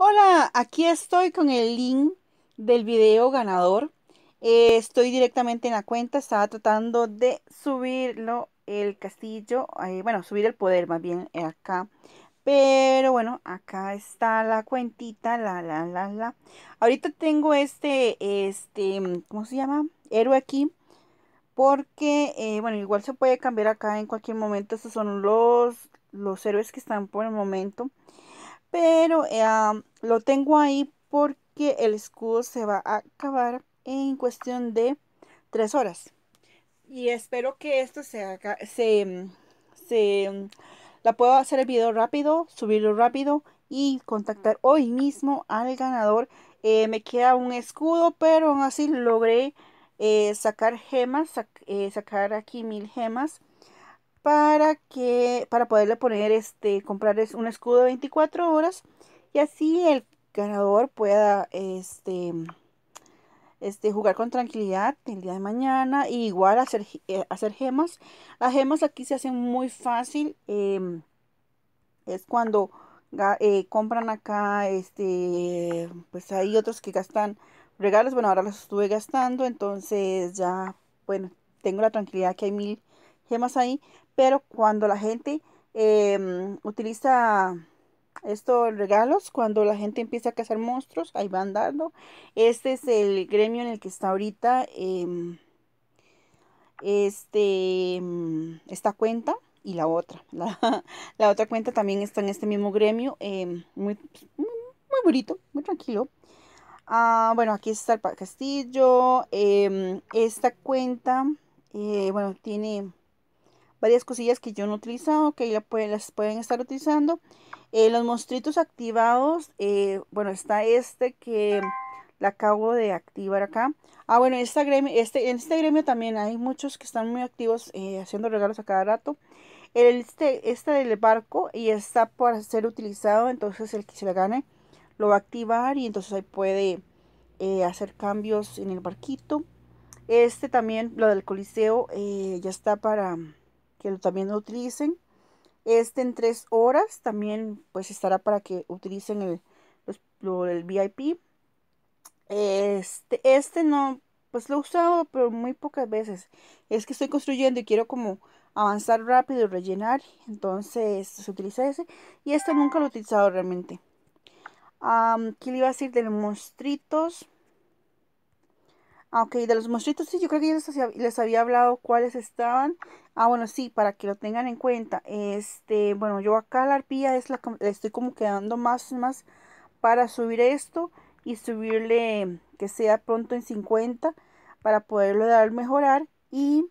Hola, aquí estoy con el link del video ganador. Eh, estoy directamente en la cuenta, estaba tratando de subirlo el castillo, eh, bueno, subir el poder más bien eh, acá. Pero bueno, acá está la cuentita, la, la, la, la. Ahorita tengo este, este, mm, ¿cómo se llama? Héroe aquí. Porque, bueno, igual se puede cambiar acá en cualquier momento. Estos son los, los héroes que están por el momento. Pero lo tengo ahí porque el escudo se va a acabar en cuestión de tres horas. Y espero que esto se se, mm, se, mm, la puedo hacer el video rápido, subirlo rápido y contactar hoy mismo al ganador. Eh, me queda un escudo, pero aún así logré eh, sacar gemas, eh, sacar aquí mil gemas para que para poderle poner este comprar un escudo de 24 horas y así el ganador pueda este este jugar con tranquilidad el día de mañana y igual hacer eh, hacer gemas las gemas aquí se hacen muy fácil em, es cuando eh, compran acá este pues hay otros que gastan regalos bueno ahora los estuve gastando entonces ya bueno tengo la tranquilidad que hay mil gemas ahí pero cuando la gente em, utiliza estos regalos, cuando la gente empieza a cazar monstruos, ahí van dando. Este es el gremio en el que está ahorita em, este, em, esta cuenta y la otra. La, otra cuenta también está en este mismo gremio, muy, muy, bonito, muy tranquilo. Ah, bueno, aquí está el castillo. esta cuenta, eh, bueno, tiene varias cosillas que yo no he utilizado, que ya pueden, las pueden estar utilizando. Eh, los monstruitos activados, eh, bueno, está este que la acabo de activar acá. Ah, bueno, este, en este gremio también hay muchos que están muy activos eh, haciendo regalos a cada rato. El, este, este del barco y está para ser utilizado, entonces el que se le gane lo va a activar y entonces ahí puede hacer cambios en el barquito. Este también, lo del coliseo, ya está para que también lo utilicen. Este en tres horas también pues estará para que utilicen el, pues, el VIP. Este, este no, pues lo he usado, pero muy pocas veces. Es que estoy construyendo y quiero como avanzar rápido y rellenar. Entonces se utiliza ese. Y este nunca lo he utilizado realmente. Um, ¿Qué le iba a decir de monstruitos? Ah, ok, de los monstruitos, sí, yo creo que ya les, había hablado cuáles estaban. Ah, bueno, sí, para que lo tengan en cuenta. Este, bueno, yo acá la arpía es la le estoy como quedando más, más para subir esto y subirle que sea pronto en 50 para poderlo dar mejorar y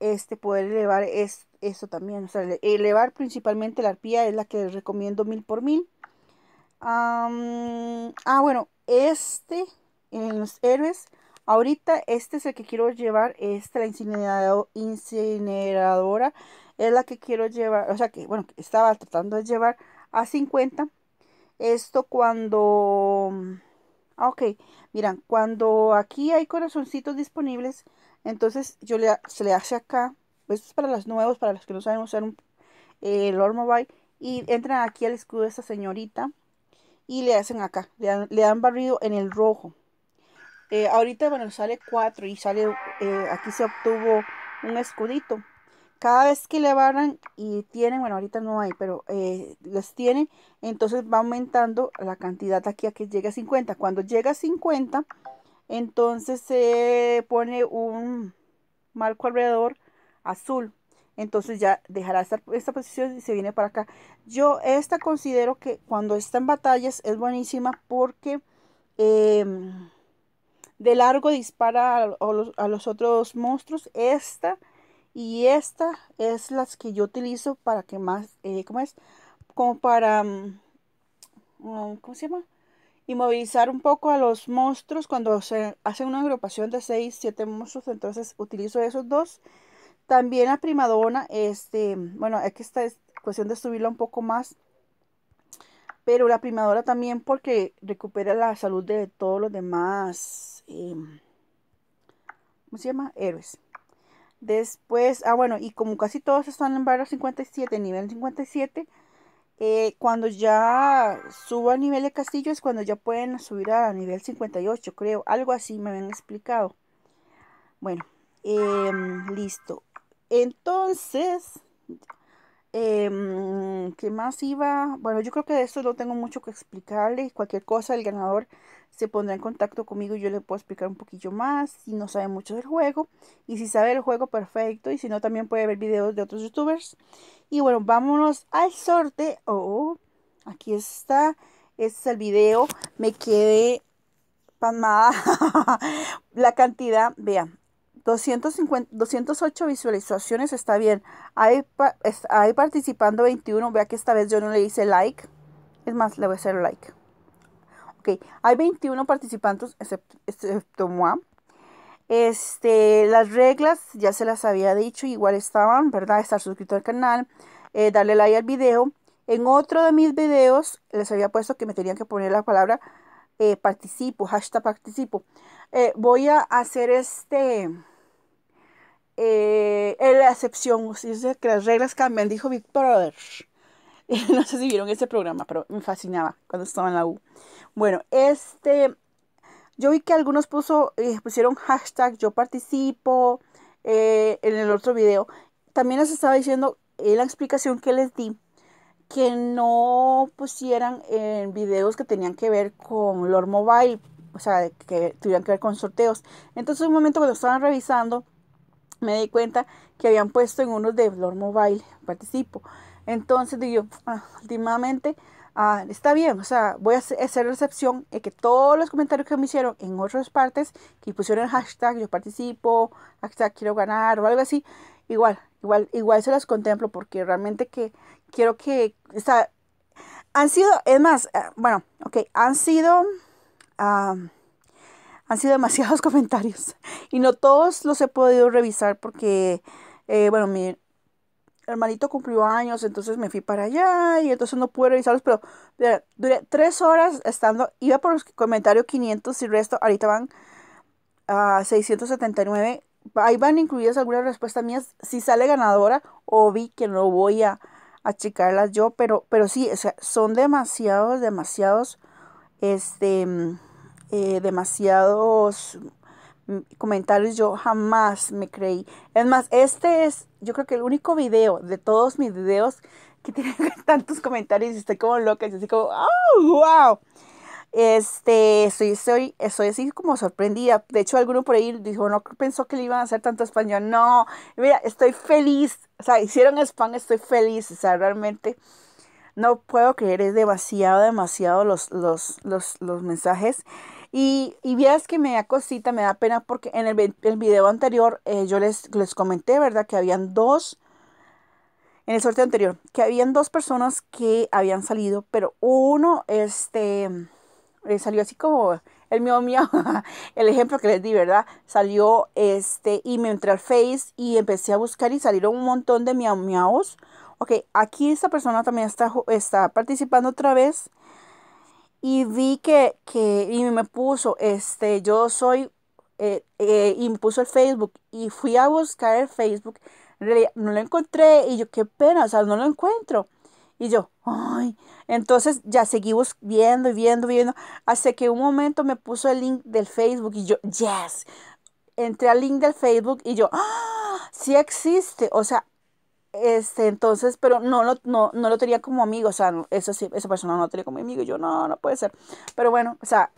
este poder elevar es, eso también. O sea, elevar principalmente la arpía es la que les recomiendo mil por mil. ah, bueno, este en los héroes Ahorita este es el que quiero llevar, esta la incineradora es la que quiero llevar, o sea que bueno, estaba tratando de llevar a 50. Esto cuando, mm, ah, ok, miran, cuando aquí hay corazoncitos disponibles, entonces yo le, se le hace acá, esto pues, es para los nuevos, para los que no saben usar eh, el Ormobile, y entran aquí al escudo de esta señorita y le hacen acá, le le han barrido en el rojo. Eh, ahorita, bueno, sale 4 y sale, eh, aquí se obtuvo un escudito. Cada vez que le barran y tienen, bueno, ahorita no hay, pero eh, los tienen, entonces va aumentando la cantidad aquí a que llegue a 50. Cuando llega a 50, entonces se pone un marco alrededor azul. Entonces ya dejará esta, posición y se viene para acá. Yo esta considero que cuando está en batallas es buenísima porque... Em, de largo dispara a, los, otros monstruos. Esta y esta es las que yo utilizo para que más, eh, ¿cómo es? Como para, mm, mm, ¿cómo se llama? Inmovilizar un poco a los monstruos cuando se hace una agrupación de 6, 7 monstruos. Entonces utilizo esos dos. También la primadona, este, bueno, es que esta es cuestión de subirla un poco más pero la primadora también porque recupera la salud de todos los demás. Em, ¿Cómo se llama? Héroes. Después, ah bueno, y como casi todos están en barra 57, nivel 57, eh, cuando ya subo al nivel de castillo es cuando ya pueden subir a nivel 58, creo. Algo así me habían explicado. Bueno, em, listo. Entonces, Em, ¿Qué más iba? Bueno, yo creo que de esto no tengo mucho que explicarle. Cualquier cosa, el ganador se pondrá en contacto conmigo y yo le puedo explicar un poquillo más. Si no sabe mucho del juego y si sabe el juego, perfecto. Y si no, también puede ver videos de otros youtubers. Y bueno, vámonos al sorteo. Oh, aquí está. Este es el video. Me quedé pasmada la cantidad. Vean, 250, 208 visualizaciones, está bien. Hay, participando 21, vea que esta vez yo no le hice like. Es más, le voy a hacer like. Ok, hay 21 participantes, excepto, excepto moi. Este, las reglas ya se las había dicho, igual estaban, ¿verdad? Estar suscrito al canal, eh, darle like al video. En otro de mis videos les había puesto que me tenían que poner la palabra eh, participo, hashtag participo. Eh, voy a hacer este eh, es la excepción, dice que las reglas cambian, dijo Big Brother. No sé si vieron ese programa, pero me fascinaba cuando estaba en la U. Bueno, este, yo vi que algunos puso, eh, pusieron hashtag yo participo eh, en el otro video. También les estaba diciendo la explicación que les di que no pusieran en videos que tenían que ver con Lord Mobile, o sea, que tuvieran que ver con sorteos. Entonces, un momento cuando estaban revisando, me di cuenta que habían puesto en unos de Blor Mobile, participo. Entonces digo, ah, últimamente, ah, está bien, o sea, voy a hacer recepción de que todos los comentarios que me hicieron en otras partes, que pusieron el hashtag yo participo, hashtag quiero ganar o algo así, igual, igual, igual se los contemplo porque realmente que quiero que, o sea, han sido, es más, ah, bueno, ok, han sido, han sido demasiados comentarios. Y no todos los he podido revisar porque, eh, bueno, mi hermanito cumplió años, entonces me fui para allá y entonces no pude revisarlos, pero duré tres horas estando, iba por los comentarios 500 y resto, ahorita van a 679. Ahí van incluidas algunas respuestas mías. Si sale ganadora, o vi que no voy a, a checarlas yo, pero, pero sí, o sea, son demasiados, demasiados, este, mm, eh, demasiados comentarios yo jamás me creí. Es más, este es, yo creo que el único video de todos mis videos que tiene tantos comentarios y estoy como loca, y así como, ¡oh, wow! Este, estoy estoy estoy así como sorprendida. De hecho, alguno por ahí dijo, no pensó que le iban a hacer tanto español. No, mira, estoy feliz. O sea, hicieron spam, estoy feliz. O sea, realmente no puedo creer, es demasiado, demasiado los, los, los, los mensajes. Y, y vieras que me da cosita, me da pena porque en el, video anterior eh, yo les, les comenté, ¿verdad? Que habían dos, en el sorteo anterior, que habían dos personas que habían salido, pero uno, este, eh, salió así como el mío mío, el ejemplo que les di, ¿verdad? Salió este y me entré al Face y empecé a buscar y salieron un montón de miau miaus. Ok, aquí esta persona también está, está participando otra vez y vi que, y me puso, este, yo soy, eh, eh, y me puso el Facebook y fui a buscar el Facebook, no lo encontré y yo, qué pena, o sea, no lo encuentro. Y yo, ay, entonces ya seguimos viendo y viendo, viendo, hasta que un momento me puso el link del Facebook y yo, yes, entré al link del Facebook y yo, ah, sí existe, o sea, este, entonces, pero no lo, no, lo tenía como amigo, o sea, eso sí, esa persona no lo tenía como amigo, yo, no, no puede ser. Pero bueno, o sea,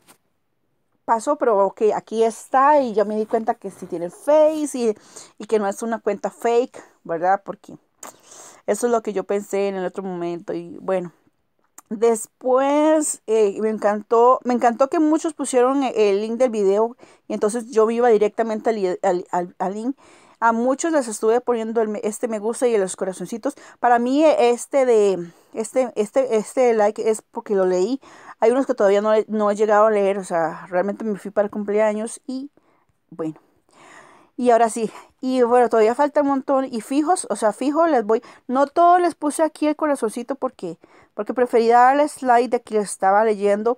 pasó, pero ok, aquí está, y yo me di cuenta que sí tiene Face, y, que no es una cuenta fake, ¿verdad? Porque eso es lo que yo pensé en el otro momento, y bueno, Después eh, me encantó, me encantó que muchos pusieron eh, el link del video y entonces yo iba directamente al link a muchos les estuve poniendo este me gusta y los corazoncitos. Para mí e, este de este este este like es porque lo leí. Hay unos que todavía no, no he llegado a leer, o sea, realmente me fui para el cumpleaños y bueno. Y ahora sí, y bueno, todavía falta un montón. Y fijos, o sea, fijo les voy. No todos les puse aquí el corazoncito porque, porque preferí darles like de que estaba leyendo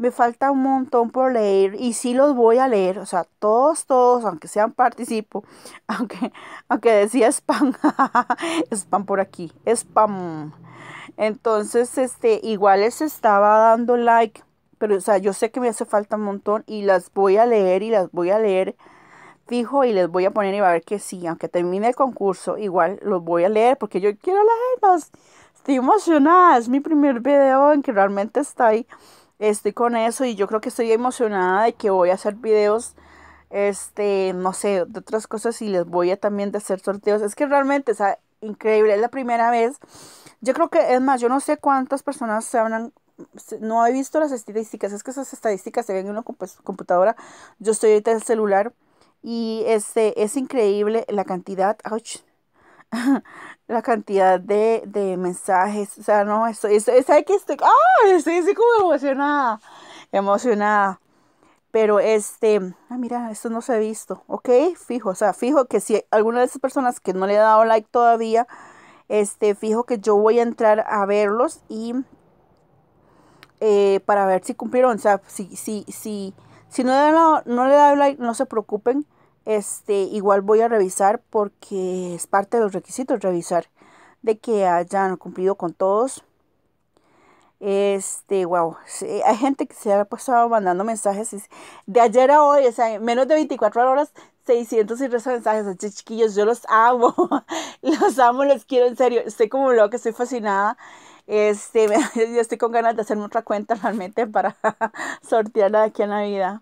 me falta un montón por leer y sí los voy a leer, o sea, todos, todos, aunque sean participo, aunque, aunque decía spam, spam por aquí, spam. Entonces, este, igual les estaba dando like, pero, o sea, yo sé que me hace falta un montón y las voy a leer y las voy a leer fijo y les voy a poner y va a ver que sí, aunque termine el concurso, igual los voy a leer porque yo quiero leerlos. Estoy emocionada, es mi primer video en que realmente está ahí estoy con eso y yo creo que estoy emocionada de que voy a hacer videos, este, no sé, de otras cosas y les voy a también de hacer sorteos. Es que realmente, es increíble, es la primera vez. Yo creo que, es más, yo no sé cuántas personas se hablan, no he visto las estadísticas, es que esas estadísticas se ven en una computadora, yo estoy ahorita en el celular y este, es increíble la cantidad, la cantidad de, mensajes. O sea, no, estoy, estoy, que estoy, ¡ah! estoy así como emocionada. Emocionada. Pero este, ah, mira, esto no se ha visto, ¿ok? Fijo, o sea, fijo que si alguna de esas personas que no le ha dado like todavía, este, fijo que yo voy a entrar a verlos y eh, para ver si cumplieron. O sea, si, si, si, si no, le dan, no, le da like, no se preocupen este, igual voy a revisar porque es parte de los requisitos revisar de que hayan cumplido con todos. Este, wow, hay gente que se ha pasado mandando mensajes de ayer a hoy, o sea, menos de 24 horas, 600 y resto mensajes. a chiquillos, yo los amo, los amo, los quiero en serio. Estoy como loca, estoy fascinada. Este, yo estoy con ganas de hacerme otra cuenta realmente para sortearla de aquí a Navidad.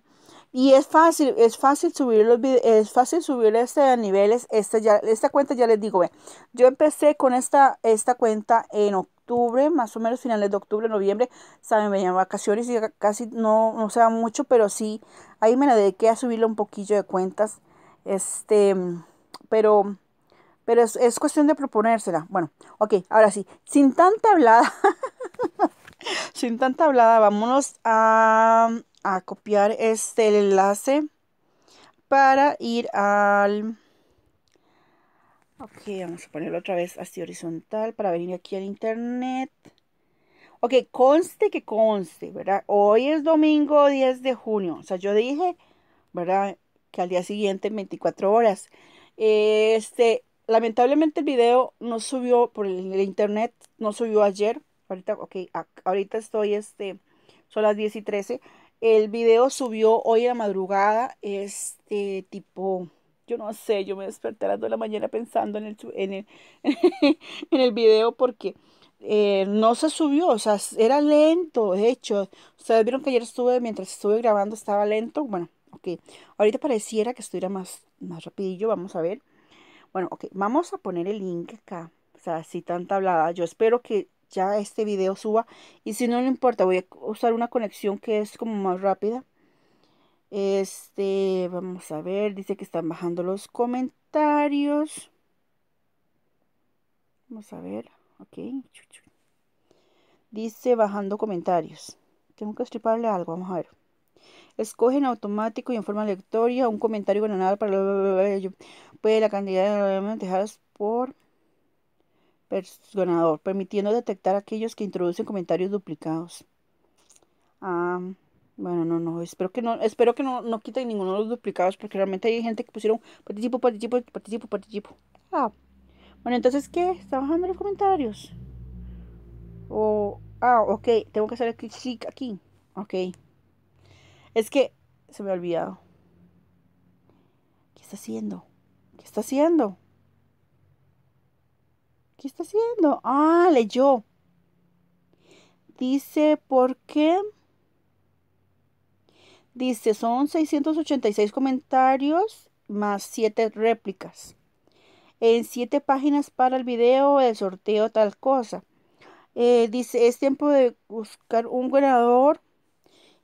Y es fácil, es fácil subir los es fácil subir este niveles. Este ya, esta cuenta ya les digo, ve, yo empecé con esta, esta cuenta en octubre, más o menos finales de octubre, noviembre, saben, venían vacaciones y casi no, no se mucho, pero sí, ahí me la dediqué a subirle un poquillo de cuentas. Este, pero pero es, es, cuestión de proponérsela. Bueno, ok, ahora sí, sin tanta hablada, sin tanta hablada, vámonos a, a copiar este el enlace para ir al... Ok, vamos a ponerlo otra vez así horizontal para venir aquí al internet. Ok, conste que conste, ¿verdad? Hoy es domingo 10 de junio. O sea, yo dije, ¿verdad? Que al día siguiente 24 horas. Este, lamentablemente el video no subió por el, internet, no subió ayer. Ahorita, ok, ahorita estoy, este, son las 10 y 13. El video subió hoy a la madrugada, este tipo, yo no sé, yo me desperté a las 2 de la mañana pensando en el, en video porque eh, no se subió, o sea, era lento, de hecho, ustedes vieron que ayer estuve, mientras estuve grabando estaba lento, bueno, ok, ahorita pareciera que estuviera más, más rapidillo, vamos a ver. Bueno, ok, vamos a poner el link acá, o sea, así tanta hablada, yo espero que ya este video suba. Y si no, le importa, voy a usar una conexión que es como más rápida. Este, vamos a ver, dice que están bajando los comentarios. Vamos a ver, ok. Dice bajando comentarios. Tengo que estriparle algo, vamos a ver. Escogen automático y en forma lectoria un comentario nada para... Puede la cantidad de dejadas por... Personador, permitiendo detectar aquellos que introducen comentarios duplicados. Ah, bueno, no, no, espero que no, espero que no, quiten ninguno de los duplicados, porque realmente hay gente que pusieron participo, participo, participo, participo. Ah, bueno, entonces, ¿qué? ¿Está bajando los comentarios? ah, ok, tengo que hacer clic, clic aquí. Ok. Es que se me ha olvidado. ¿Qué está haciendo? ¿Qué está haciendo? ¿Qué está haciendo? Ah, leyó. Dice, ¿por qué? Dice, son 686 comentarios más 7 réplicas. En 7 páginas para el video, el sorteo, tal cosa. Eh, dice, es tiempo de buscar un ganador.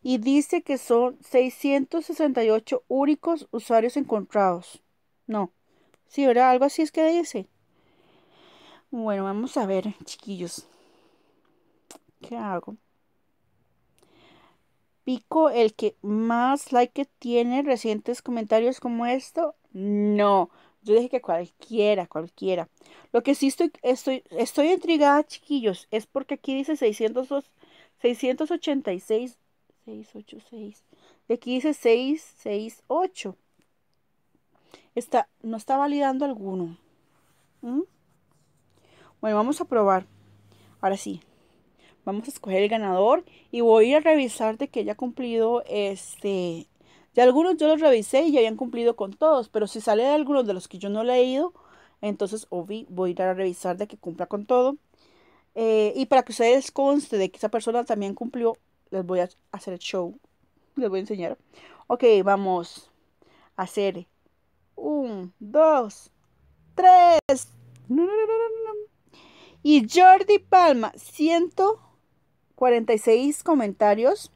Y dice que son 668 únicos usuarios encontrados. No. Sí, ¿verdad? Algo así es que dice. Bueno, vamos a ver, chiquillos. ¿Qué hago? Pico el que más like tiene recientes comentarios como esto. No, yo dije que cualquiera, cualquiera. Lo que sí estoy, estoy, intrigada, chiquillos, es porque aquí dice 602, 686, 686. De aquí dice 668. Está, no está validando alguno. ¿Mm? Bueno, vamos a probar. Ahora sí, vamos a escoger el ganador y voy a revisar de que haya cumplido este... De algunos yo los revisé y ya habían cumplido con todos, pero si sale de algunos de los que yo no he leído, entonces obvi, voy a ir a revisar de que cumpla con todo. Eh, y para que ustedes conste de que esa persona también cumplió, les voy a hacer el show. Les voy a enseñar. Ok, vamos a hacer un, dos, tres. No, no, no, y Jordi Palma, 146 comentarios.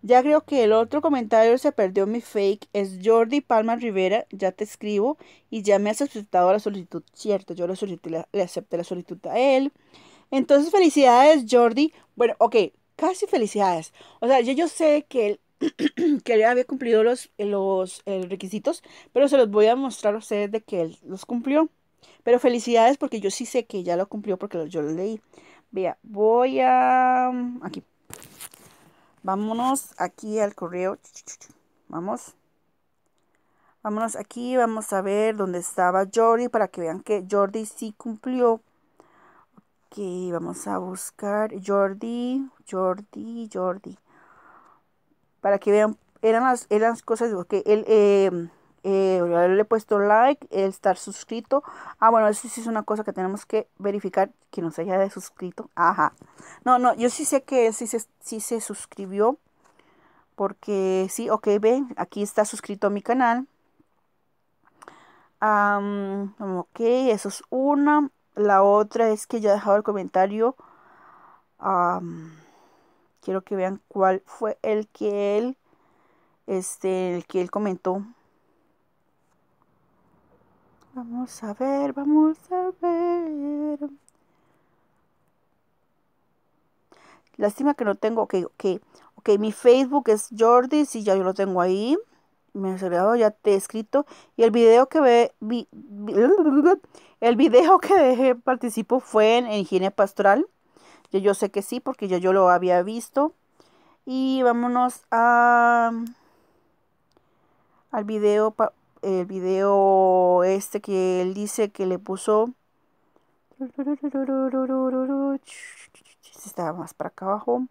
Ya creo que el otro comentario se perdió mi fake. Es Jordi Palma Rivera. Ya te escribo. Y ya me has aceptado la solicitud. Cierto, yo le, le acepté la solicitud a él. Entonces, felicidades, Jordi. Bueno, ok, casi felicidades. O sea, yo, sé que él que había cumplido los, los eh, requisitos, pero se los voy a mostrar a ustedes de que él los cumplió. Pero felicidades porque yo sí sé que ya lo cumplió porque yo lo leí. Vea, voy a... Mm, aquí. Vámonos aquí al correo. Vamos. Vámonos aquí, vamos a ver dónde estaba Jordi para que vean que Jordi sí cumplió. Ok, vamos a buscar Jordi, Jordi, Jordi. Para que vean, eran las, cosas, que él... Em, eh, he puesto like, el estar suscrito. Ah, bueno, eso sí es una cosa que tenemos que verificar que nos haya suscrito. Ajá. No, no, yo sí sé que sí se, se suscribió. Porque sí, ok, ven, aquí está suscrito a mi canal. ok, eso es una. La otra es que ya he dejado el comentario. quiero que vean cuál fue el que él, este, el que él comentó. Vamos a ver, vamos a ver. Lástima que no tengo, ok, ok. Ok, mi Facebook es Jordi, sí, ya yo lo tengo ahí. Me he ya te he escrito. Y el video que ve, el video que dejé, participo fue en, higiene pastoral. Yo, sé que sí, porque ya yo lo había visto. Y vámonos a al video el video este que él dice que le puso. Estaba más para acá abajo.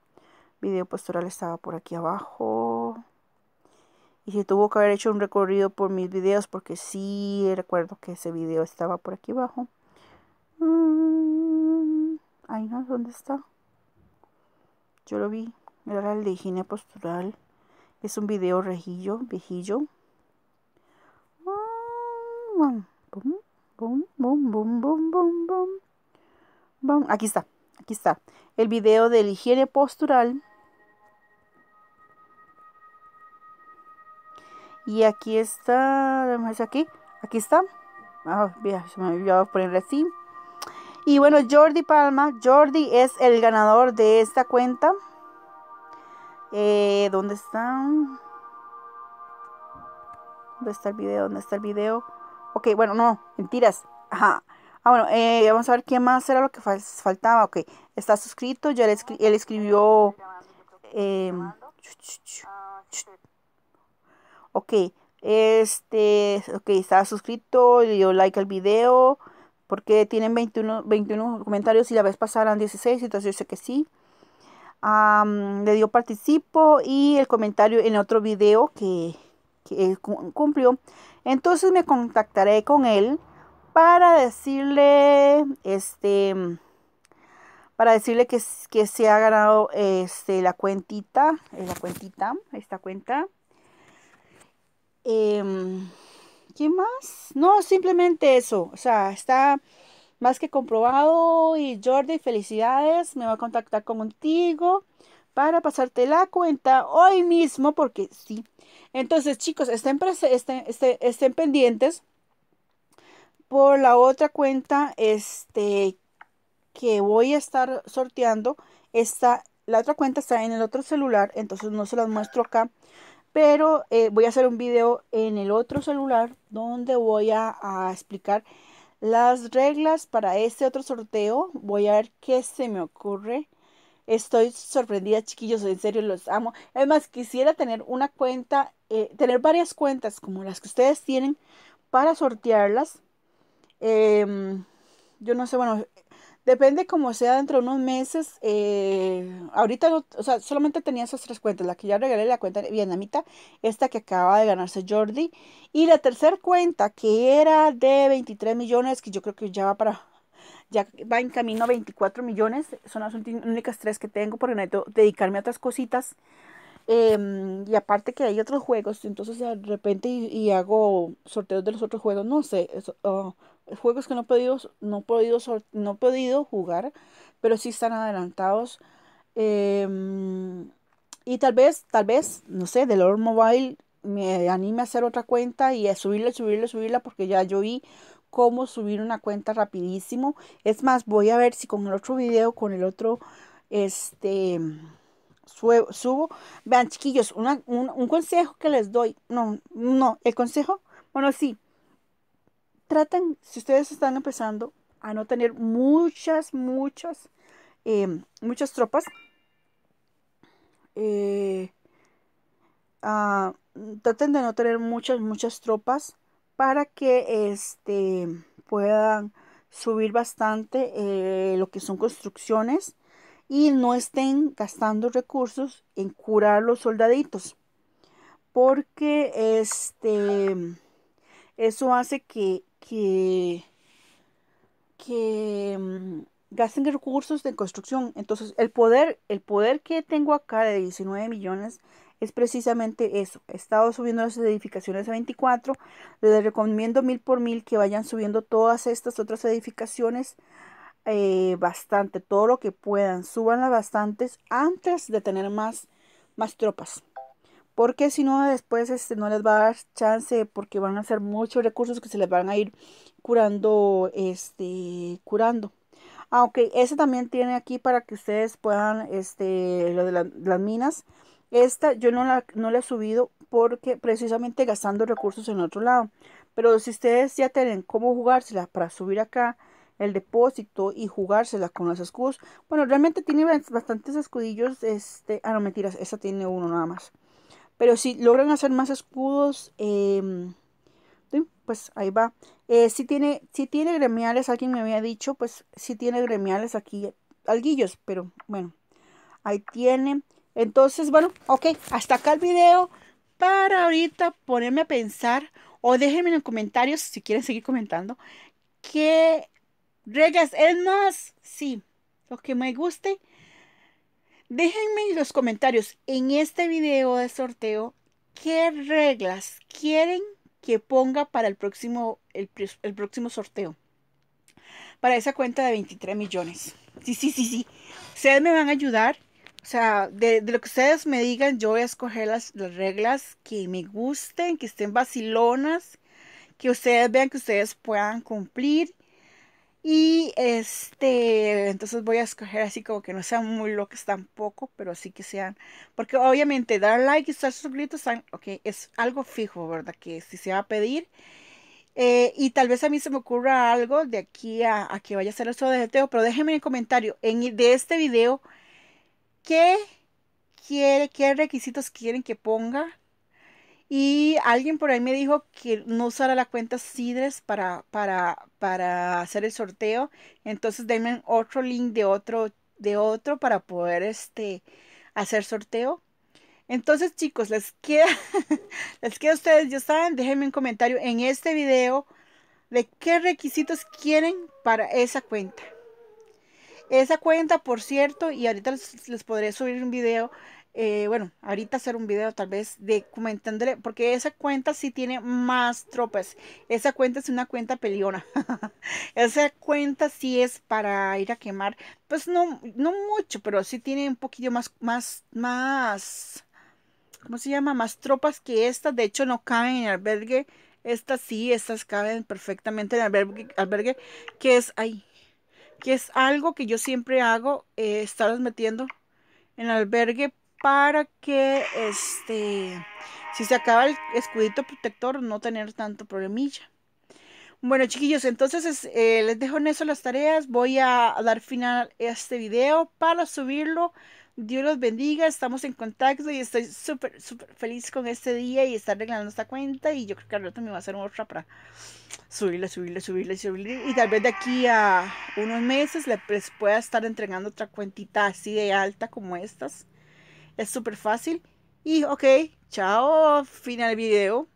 Video postural estaba por aquí abajo. Y se tuvo que haber hecho un recorrido por mis videos porque sí recuerdo que ese video estaba por aquí abajo. Mm, Ahí no, ¿dónde está? Yo lo vi. Era el de higiene postural. Es un video rejillo, viejillo. Aquí está, aquí está. El video de la higiene postural. Y aquí está, aquí, aquí está. Ah, así. Y bueno, Jordi Palma, Jordi es el ganador de esta cuenta. Eh, ¿Dónde están? ¿Dónde está el video? ¿Dónde está el video? Ok, bueno, no, mentiras. Ajá. Ah, bueno, eh, vamos a ver qué más era lo que faltaba. Ok, está suscrito, ya él, escribió... Eh, ok, este, ok, está suscrito, le dio like al video, porque tienen 21, 21 comentarios y la vez pasaron 16, entonces yo sé que sí. le dio participo y el comentario en otro video que cumplió, entonces me contactaré con él para decirle, este, para decirle que, que se ha ganado este, la cuentita, eh, la cuentita, esta cuenta. Eh, más? No, simplemente eso. O sea, está más que comprobado. Y Jordi, felicidades. Me va a contactar contigo para pasarte la cuenta hoy mismo, porque sí. Entonces, chicos, estén, este, estén, pendientes por la otra cuenta este, que voy a estar sorteando. Está, la otra cuenta está en el otro celular, entonces no se las muestro acá. Pero eh, voy a hacer un video en el otro celular donde voy a, a explicar las reglas para este otro sorteo. Voy a ver qué se me ocurre. Estoy sorprendida, chiquillos, en serio, los amo. Además, quisiera tener una cuenta, eh, tener varias cuentas como las que ustedes tienen para sortearlas. Em, yo no sé, bueno, depende como sea dentro de unos meses. Eh, ahorita, o sea, solamente tenía esas tres cuentas, la que ya regalé, la cuenta vietnamita, esta que acaba de ganarse Jordi, y la tercera cuenta que era de 23 millones, que yo creo que ya va para ya va en camino a 24 millones, son las únicas tres que tengo porque necesito dedicarme a otras cositas. Em, y aparte que hay otros juegos, entonces de repente y, hago sorteos de los otros juegos, no sé, oh, juegos que no he podido, no he podido, no podido jugar, pero sí están adelantados. Em, y tal vez, tal vez, no sé, de Lord Mobile me anime a hacer otra cuenta y a subirla, subirla, subirla, porque ya yo vi cómo subir una cuenta rapidísimo. Es más, voy a ver si con el otro video, con el otro, este, subo. Vean, chiquillos, un, consejo que les doy. No, no, el consejo, bueno, sí. Traten, si ustedes están empezando, a no tener muchas, muchas, eh, muchas tropas. Eh, ah, traten de no tener muchas, muchas tropas para que este, puedan subir bastante eh, lo que son construcciones y no estén gastando recursos en curar los soldaditos porque este eso hace que, que, mm, gasten recursos de construcción entonces el poder el poder que tengo acá de 19 millones es precisamente eso. He estado subiendo las edificaciones a 24. Les recomiendo mil por mil que vayan subiendo todas estas otras edificaciones eh, bastante, todo lo que puedan. las bastantes antes de tener más, más tropas. Porque si no, después este, no les va a dar chance porque van a ser muchos recursos que se les van a ir curando, este, curando. Ah, ok, ese también tiene aquí para que ustedes puedan, este, lo de las minas esta yo no la, no he subido porque precisamente gastando recursos en otro lado. Pero si ustedes ya tienen cómo jugársela para subir acá el depósito y jugársela con los escudos, bueno, realmente tiene bastantes escudillos. Este, ah, no, mentiras, esta tiene uno nada más. Pero si logran hacer más escudos, em, pues ahí va. Eh, si, tiene, si tiene gremiales, alguien me había dicho, pues si tiene gremiales aquí, alguillos, pero bueno, ahí tiene. Entonces, bueno, ok, hasta acá el video. Para ahorita ponerme a pensar o déjenme en los comentarios si quieren seguir comentando qué reglas es más, sí, lo que me guste. Déjenme en los comentarios en este video de sorteo qué reglas quieren que ponga para el próximo, el, el próximo sorteo. Para esa cuenta de 23 millones. Sí, sí, sí, sí. Ustedes me van a ayudar o sea, de, lo que ustedes me digan, yo voy a escoger las, reglas que me gusten, que estén vacilonas, que ustedes vean que ustedes puedan cumplir. Y este, entonces voy a escoger así como que no sean muy locas tampoco, pero sí que sean. Porque obviamente dar like y estar suscritos es algo fijo, ¿verdad? Que si se va a pedir. Eh, y tal vez a mí se me ocurra algo de aquí a, que vaya a ser el sorteo, pero déjenme en el comentario en, de este video qué quiere, qué requisitos quieren que ponga. Y alguien por ahí me dijo que no usara la cuenta CIDRES para, para, para hacer el sorteo. Entonces denme otro link de otro, de otro para poder este, hacer sorteo. Entonces, chicos, les queda, les queda a ustedes, ya saben, déjenme un comentario en este video de qué requisitos quieren para esa cuenta. Esa cuenta, por cierto, y ahorita les, podré subir un video, eh, bueno, ahorita hacer un video tal vez de comentándole, porque esa cuenta sí tiene más tropas. Esa cuenta es una cuenta peliona. esa cuenta sí es para ir a quemar, pues no, no mucho, pero sí tiene un poquito más, más, más, ¿cómo se llama? Más tropas que estas. De hecho, no caben en el albergue. Estas sí, estas caben perfectamente en el albergue que es ahí que es algo que yo siempre hago, eh, estarlos metiendo en el albergue para que, este, si se acaba el escudito protector, no tener tanto problemilla. Bueno, chiquillos, entonces eh, les dejo en eso las tareas. Voy a dar final a este video para subirlo Dios los bendiga, estamos en contacto y estoy súper, súper feliz con este día y estar regalando esta cuenta. Y yo creo que al rato me va a hacer otra para subirla, subirla, subirla, subirla. Y tal vez de aquí a unos meses les pueda estar entregando otra cuentita así de alta como estas. Es súper fácil. Y ok, chao, final video.